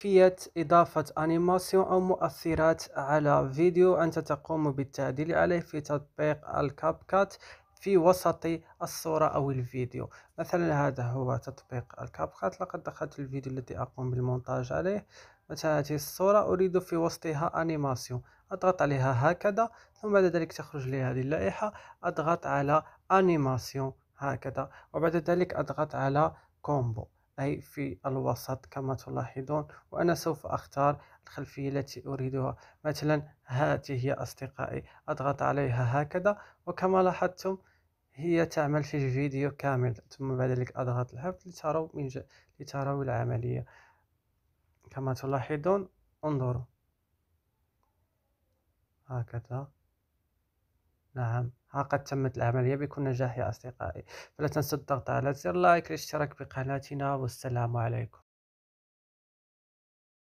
كيفية إضافة أنيماسيون أو مؤثرات على فيديو أنت تقوم بالتعديل عليه في تطبيق الكاب كات في وسط الصورة أو الفيديو مثلا هذا هو تطبيق الكاب كات لقد دخلت الفيديو الذي أقوم بالمونتاج عليه مثلا هذه الصورة أريد في وسطها أنيماسيون أضغط عليها هكذا ثم بعد ذلك تخرج لي هذه اللائحة أضغط على أنيماسيون هكذا وبعد ذلك أضغط على كومبو أي في الوسط كما تلاحظون وأنا سوف أختار الخلفية التي أريدها مثلا هذه هي أصدقائي أضغط عليها هكذا وكما لاحظتم هي تعمل في الفيديو كامل ثم بعد ذلك أضغط الهبط لتروا, من ج... لتروا العملية كما تلاحظون انظروا هكذا نعم ها قد تمت العملية بكل نجاح يا أصدقائي فلا تنسوا الضغط على زر لايك للاشتراك بقناتنا والسلام عليكم